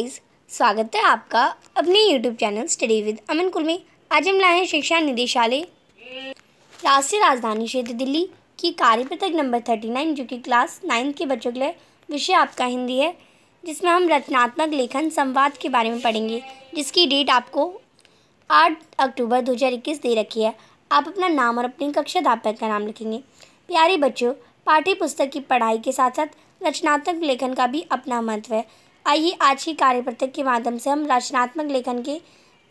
स्वागत है आपका अपने YouTube channel study with Aman कुल में आज हम लाए हैं शिक्षा निदेशालय राष्ट्रीय राजधानी क्षेत्र दिल्ली की कार्यपत्रक नंबर थर्टी नाइन जो कि क्लास नाइन्थ के बच्चों के लिए विषय आपका हिंदी है जिसमें हम रचनात्मक लेखन संवाद के बारे में पढ़ेंगे जिसकी डेट आपको आठ अक्टूबर दो हज़ार इक्कीस दे रखी है आप अपना नाम और अपनी कक्षा अध्यापक का नाम लिखेंगे प्यारे बच्चों पाठ्य पुस्तक की पढ़ाई के साथ साथ रचनात्मक लेखन का भी अपना महत्व है आइए आज की कार्यपत्र के माध्यम से हम रचनात्मक लेखन के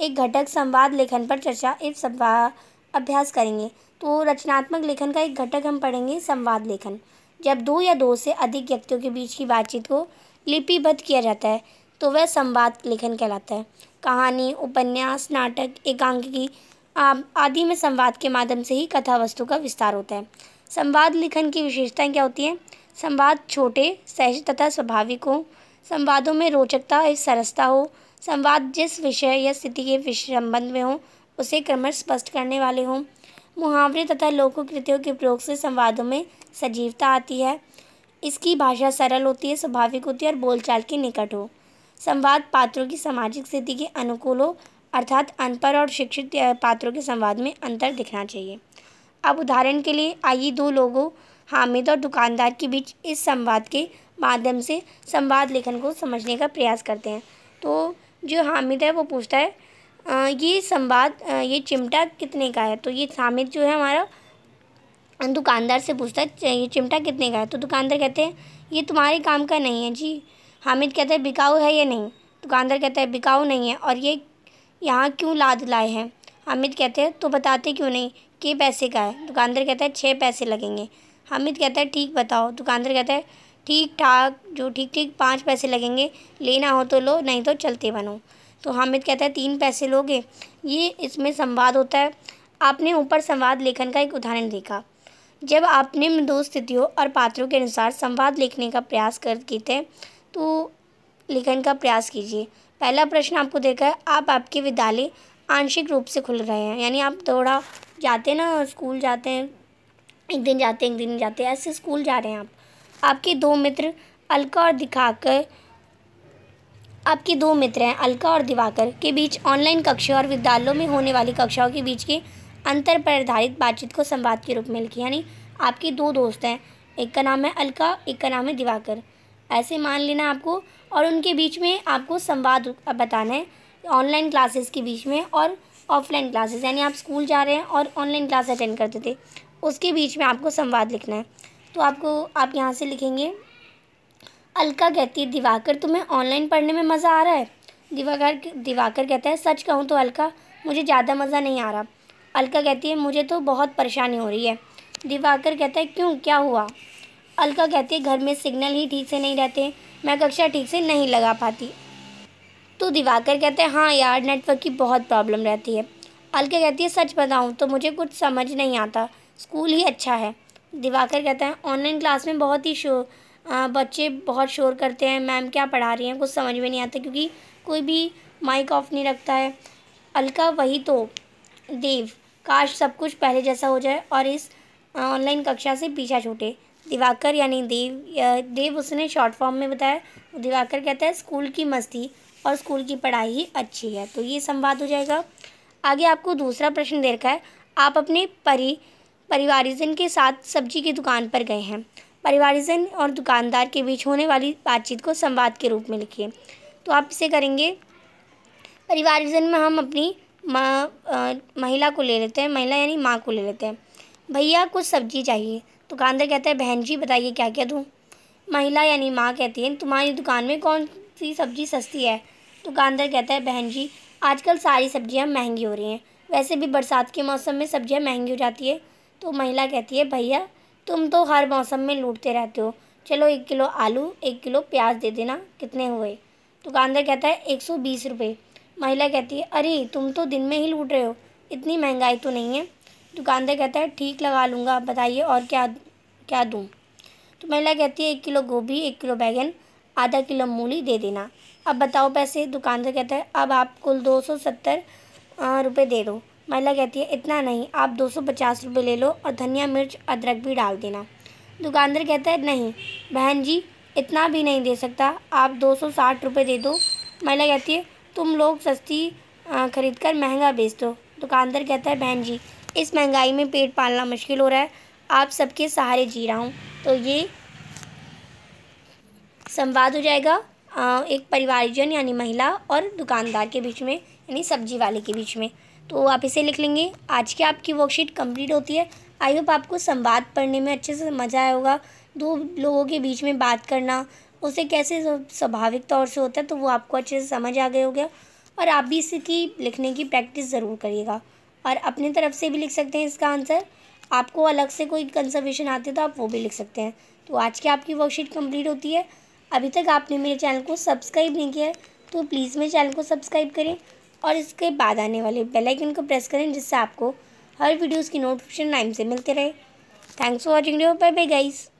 एक घटक संवाद लेखन पर चर्चा एवं संवाद अभ्यास करेंगे तो रचनात्मक लेखन का एक घटक हम पढ़ेंगे संवाद लेखन जब दो या दो से अधिक व्यक्तियों के बीच की बातचीत को लिपिबद्ध किया जाता है तो वह संवाद लेखन कहलाता है कहानी उपन्यास नाटक एकांकी आदि में संवाद के माध्यम से ही कथा वस्तु का विस्तार होता है संवाद लेखन की विशेषताएं क्या होती हैं संवाद छोटे सहज तथा स्वाभाविक हो संवादों में रोचकता या सरसता हो संवाद जिस विषय या स्थिति के विषय संबंध में हो उसे क्रमश स्पष्ट करने वाले हों मुहावरे तथा लोककृतियों के प्रयोग से संवादों में सजीवता आती है इसकी भाषा सरल होती है स्वाभाविक होती है और बोलचाल के निकट हो संवाद पात्रों की सामाजिक स्थिति के अनुकूल हो अर्थात अनपढ़ और शिक्षित पात्रों के संवाद में अंतर दिखना चाहिए अब उदाहरण के लिए आइए दो लोगों हामिद और दुकानदार के बीच इस संवाद के माध्यम से संवाद लेखन को समझने का प्रयास करते हैं तो जो हामिद है वो पूछता है आ, ये संवाद ये चिमटा कितने का है तो ये हामिद जो है हमारा दुकानदार से पूछता है ये चिमटा कितने का है तो दुकानदार कहते हैं ये तुम्हारे काम का नहीं है जी हामिद कहता है बिकाऊ है या नहीं दुकानदार कहता है बिकाऊ नहीं है और ये यहाँ क्यों लाद लाए हैं हामिद कहते हैं तो बताते क्यों नहीं कि पैसे का है दुकानदार कहता है छः पैसे लगेंगे हामिद कहता है ठीक बताओ दुकानदार कहता है ठीक ठाक जो ठीक ठीक पाँच पैसे लगेंगे लेना हो तो लो नहीं तो चलते बनो तो हामिद कहता है तीन पैसे लोगे ये इसमें संवाद होता है आपने ऊपर संवाद लेखन का एक उदाहरण देखा जब आपने दो स्थितियों और पात्रों के अनुसार संवाद लिखने का प्रयास कर करते थे तो लेखन का प्रयास कीजिए पहला प्रश्न आपको देखा है आप आपके विद्यालय आंशिक रूप से खुल रहे हैं यानी आप थोड़ा जाते हैं ना स्कूल जाते हैं एक दिन जाते हैं एक दिन जाते हैं ऐसे स्कूल जा रहे हैं आप आपके दो मित्र अलका और दिखाकर आपके दो मित्र हैं अलका और दिवाकर के बीच ऑनलाइन कक्षा और विद्यालयों में होने वाली कक्षाओं के बीच के अंतर पर आधारित बातचीत को संवाद के रूप में लिखी यानी आपके दो दोस्त हैं एक का नाम है अलका एक का नाम है दिवाकर ऐसे मान लेना आपको और उनके बीच में आपको संवाद बताना है ऑनलाइन क्लासेस के बीच में और ऑफलाइन क्लासेस यानी आप स्कूल जा रहे हैं और ऑनलाइन क्लास अटेंड करते थे उसके बीच में आपको संवाद लिखना है तो आपको आप यहाँ से लिखेंगे अलका कहती है दिवाकर तुम्हें ऑनलाइन पढ़ने में मज़ा आ रहा है दिवाकर दिवाकर कहता है सच कहूँ तो अलका मुझे ज़्यादा मज़ा नहीं आ रहा अलका कहती है मुझे तो बहुत परेशानी हो रही है दिवाकर कहता है क्यों क्या हुआ अलका कहती है घर में सिग्नल ही ठीक से नहीं रहते मैं कक्षा ठीक से नहीं लगा पाती तो दिवाकर कहते हैं हाँ यार नेटवर्क की बहुत प्रॉब्लम रहती है अलका कहती है सच बताऊँ तो मुझे कुछ समझ नहीं आता स्कूल ही अच्छा है दिवाकर कहता है ऑनलाइन क्लास में बहुत ही शोर बच्चे बहुत शोर करते हैं मैम क्या पढ़ा रही हैं कुछ समझ में नहीं आता क्योंकि कोई भी माइक ऑफ नहीं रखता है अलका वही तो देव काश सब कुछ पहले जैसा हो जाए और इस ऑनलाइन कक्षा से पीछा छूटे दिवाकर यानी देव देव उसने शॉर्ट फॉर्म में बताया दिवाकर कहता है स्कूल की मस्ती और स्कूल की पढ़ाई ही अच्छी है तो ये संवाद हो जाएगा आगे आपको दूसरा प्रश्न दे रखा है आप अपने परी परिवारजन के साथ सब्जी की दुकान पर गए हैं परिवारजन और दुकानदार के बीच होने वाली बातचीत को संवाद के रूप में लिखिए तो आप इसे करेंगे परिवारजन में हम अपनी माँ महिला को ले लेते हैं महिला यानी माँ को ले लेते हैं भैया कुछ सब्जी चाहिए दुकानदार कहता है बहन जी बताइए क्या क्या दूँ महिला यानी माँ कहती है तुम्हारी दुकान में कौन सी सब्ज़ी सस्ती है दुकानदार कहता है बहन जी आजकल सारी सब्ज़ियाँ महंगी हो रही हैं वैसे भी बरसात के मौसम में सब्ज़ियाँ महंगी हो जाती है तो महिला कहती है भैया तुम तो हर मौसम में लूटते रहते हो चलो एक किलो आलू एक किलो प्याज दे देना कितने हुए दुकानदार तो कहता है एक सौ बीस रुपये महिला कहती है अरे तुम तो दिन में ही लूट रहे हो इतनी महंगाई तो नहीं है दुकानदार तो कहता है ठीक लगा लूँगा बताइए और क्या क्या दूँ तो महिला कहती है एक किलो गोभी एक किलो बैगन आधा किलो मूली दे देना अब बताओ पैसे दुकानदार तो कहता है अब आप कुल दो सौ सत्तर रुपये दे दो महिला कहती है इतना नहीं आप दो सौ पचास रुपये ले लो और धनिया मिर्च अदरक भी डाल देना दुकानदार कहता है नहीं बहन जी इतना भी नहीं दे सकता आप दो सौ साठ रुपये दे दो महिला कहती है तुम लोग सस्ती ख़रीद कर महंगा बेच दो दुकानदार कहता है बहन जी इस महंगाई में पेट पालना मुश्किल हो रहा है आप सबके सहारे जी रहा हूँ तो ये संवाद हो जाएगा एक परिवारजन यानी महिला और दुकानदार के बीच में यानी सब्जी वाले के बीच में तो आप इसे लिख लेंगे आज की आपकी वर्कशीट कंप्लीट होती है आई होप आपको संवाद पढ़ने में अच्छे से मज़ा आया होगा दो लोगों के बीच में बात करना उसे कैसे स्वाभाविक तौर से होता है तो वो आपको अच्छे से समझ आ गया होगा और आप भी इसकी लिखने की प्रैक्टिस ज़रूर करिएगा और अपनी तरफ से भी लिख सकते हैं इसका आंसर आपको अलग से कोई कंसर्वेशन आती है तो आप वो भी लिख सकते हैं तो आज की आपकी वर्कशीट कंप्लीट होती है अभी तक आपने मेरे चैनल को सब्सक्राइब नहीं किया है तो प्लीज़ मेरे चैनल को सब्सक्राइब करें और इसके बाद आने वाले बेल आइकन को प्रेस करें जिससे आपको हर वीडियोस की नोटिफिकेशन टाइम से मिलते रहे thanks for watching bye bye guys